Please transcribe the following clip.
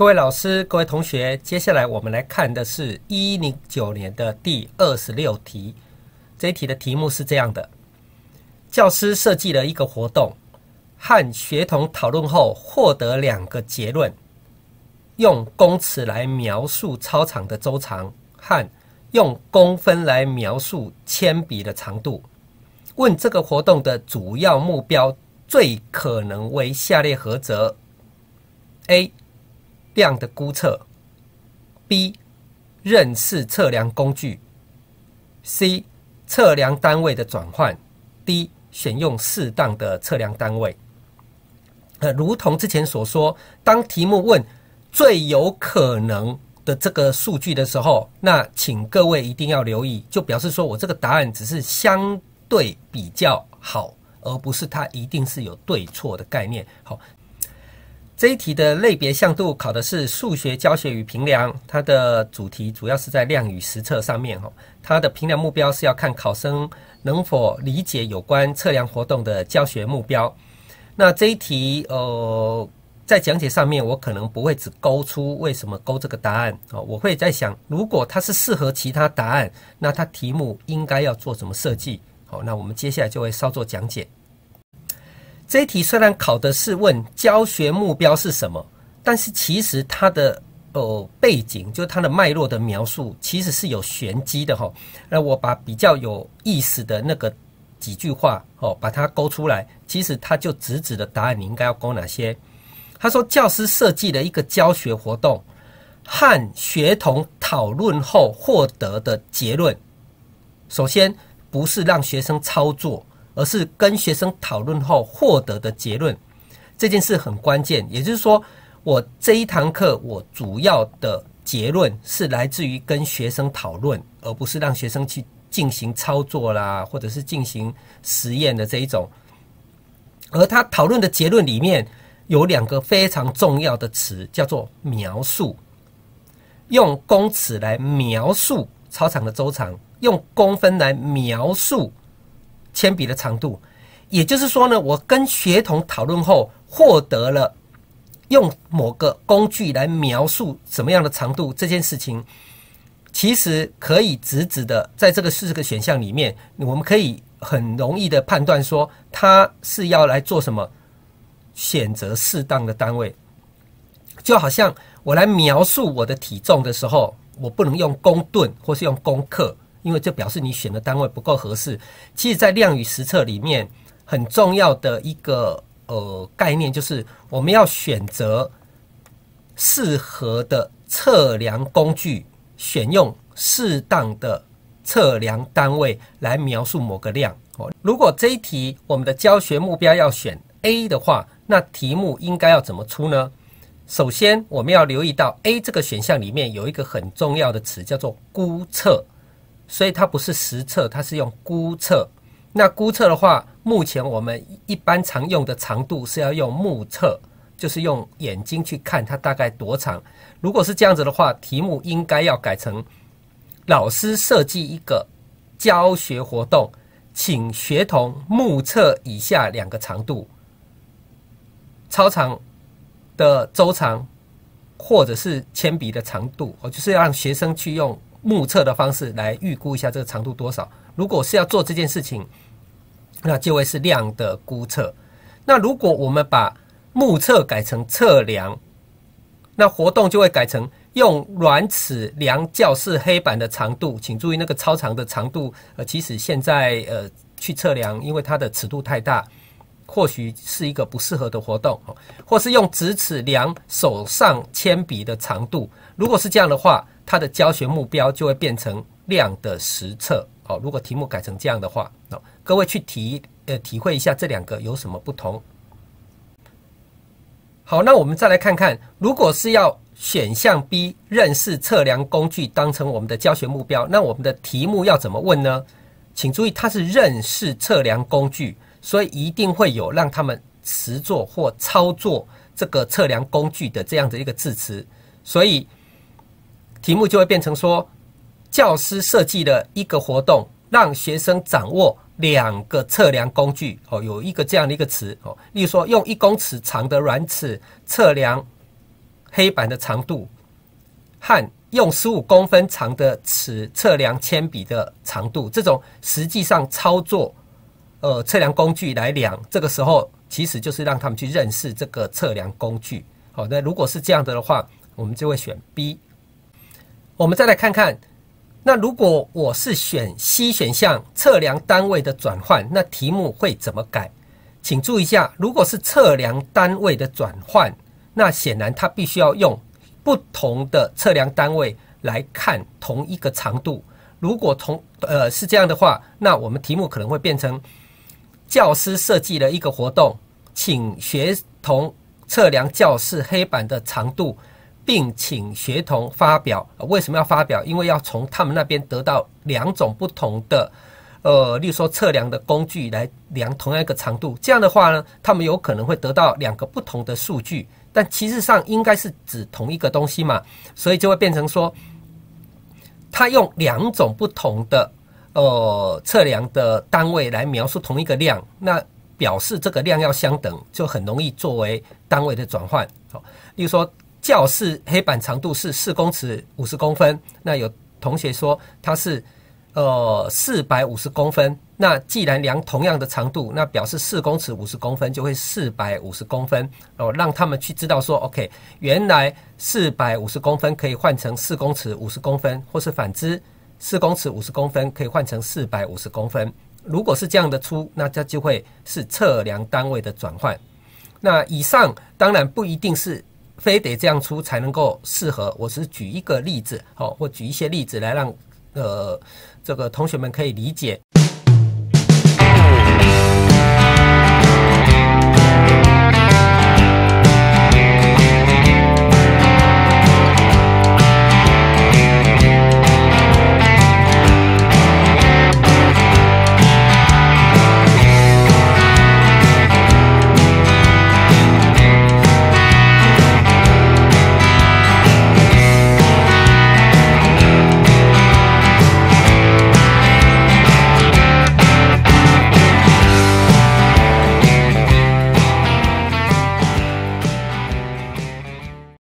各位老师，各位同学，接下来我们来看的是一零九年的第二十六题。这一题的题目是这样的：教师设计了一个活动，和学童讨论后获得两个结论，用公尺来描述操场的周长，和用公分来描述铅笔的长度。问这个活动的主要目标最可能为下列何则？A 量的估测，B 认识测量工具，C 测量单位的转换，D 选用适当的测量单位。呃，如同之前所说，当题目问最有可能的这个数据的时候，那请各位一定要留意，就表示说我这个答案只是相对比较好，而不是它一定是有对错的概念。好。这一题的类别向度考的是数学教学与评量，它的主题主要是在量与实测上面哈。它的评量目标是要看考生能否理解有关测量活动的教学目标。那这一题，呃，在讲解上面，我可能不会只勾出为什么勾这个答案哦，我会在想，如果它是适合其他答案，那它题目应该要做什么设计？好，那我们接下来就会稍作讲解。这一题虽然考的是问教学目标是什么，但是其实它的呃背景就它的脉络的描述，其实是有玄机的哈。那我把比较有意思的那个几句话哦，把它勾出来，其实它就直指的答案，你应该要勾哪些？他说，教师设计的一个教学活动和学童讨论后获得的结论，首先不是让学生操作。而是跟学生讨论后获得的结论，这件事很关键。也就是说，我这一堂课我主要的结论是来自于跟学生讨论，而不是让学生去进行操作啦，或者是进行实验的这一种。而他讨论的结论里面有两个非常重要的词，叫做描述，用公尺来描述操场的周长，用公分来描述。铅笔的长度，也就是说呢，我跟学童讨论后获得了用某个工具来描述什么样的长度这件事情，其实可以直直的在这个四个选项里面，我们可以很容易的判断说他是要来做什么，选择适当的单位，就好像我来描述我的体重的时候，我不能用公吨或是用公克。因为这表示你选的单位不够合适。其实，在量与实测里面，很重要的一个呃概念就是，我们要选择适合的测量工具，选用适当的测量单位来描述某个量。哦，如果这一题我们的教学目标要选 A 的话，那题目应该要怎么出呢？首先，我们要留意到 A 这个选项里面有一个很重要的词，叫做估测。所以它不是实测，它是用估测。那估测的话，目前我们一般常用的长度是要用目测，就是用眼睛去看它大概多长。如果是这样子的话，题目应该要改成：老师设计一个教学活动，请学童目测以下两个长度——操场的周长，或者是铅笔的长度。我就是要让学生去用。目测的方式来预估一下这个长度多少？如果是要做这件事情，那就会是量的估测。那如果我们把目测改成测量，那活动就会改成用软尺量教室黑板的长度。请注意那个超长的长度，呃，即使现在呃去测量，因为它的尺度太大，或许是一个不适合的活动。或是用直尺量手上铅笔的长度。如果是这样的话，它的教学目标就会变成量的实测哦。如果题目改成这样的话，那各位去体呃体会一下这两个有什么不同。好，那我们再来看看，如果是要选项 B 认识测量工具当成我们的教学目标，那我们的题目要怎么问呢？请注意，它是认识测量工具，所以一定会有让他们实作或操作这个测量工具的这样的一个字词，所以。题目就会变成说，教师设计的一个活动，让学生掌握两个测量工具。哦，有一个这样的一个词哦，例如说用一公尺长的软尺测量黑板的长度，和用十五公分长的尺测量铅笔的长度。这种实际上操作，呃，测量工具来量，这个时候其实就是让他们去认识这个测量工具。好，那如果是这样的的话，我们就会选 B。我们再来看看，那如果我是选 C 选项，测量单位的转换，那题目会怎么改？请注意一下，如果是测量单位的转换，那显然它必须要用不同的测量单位来看同一个长度。如果同呃是这样的话，那我们题目可能会变成：教师设计了一个活动，请学童测量教室黑板的长度。并请学童发表。为什么要发表？因为要从他们那边得到两种不同的，呃，例如说测量的工具来量同样一个长度。这样的话呢，他们有可能会得到两个不同的数据，但其实上应该是指同一个东西嘛。所以就会变成说，他用两种不同的，呃，测量的单位来描述同一个量，那表示这个量要相等，就很容易作为单位的转换。好，例如说。教室黑板长度是四公尺五十公分，那有同学说它是呃四百五十公分。那既然量同样的长度，那表示四公尺五十公分就会四百五十公分哦。让他们去知道说，OK，原来四百五十公分可以换成四公尺五十公分，或是反之，四公尺五十公分可以换成四百五十公分。如果是这样的出，那这就会是测量单位的转换。那以上当然不一定是。非得这样出才能够适合。我是举一个例子，好，或举一些例子来让呃这个同学们可以理解。